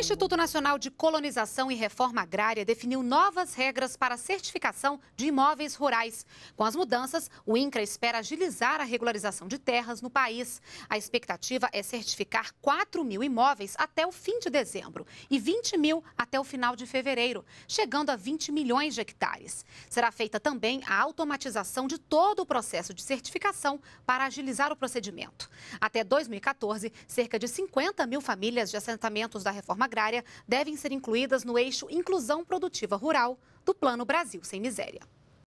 O Instituto Nacional de Colonização e Reforma Agrária definiu novas regras para a certificação de imóveis rurais. Com as mudanças, o INCRA espera agilizar a regularização de terras no país. A expectativa é certificar 4 mil imóveis até o fim de dezembro e 20 mil até o final de fevereiro, chegando a 20 milhões de hectares. Será feita também a automatização de todo o processo de certificação para agilizar o procedimento. Até 2014, cerca de 50 mil famílias de assentamentos da reforma agrária devem ser incluídas no eixo Inclusão Produtiva Rural do Plano Brasil Sem Miséria.